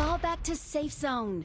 Fall back to safe zone.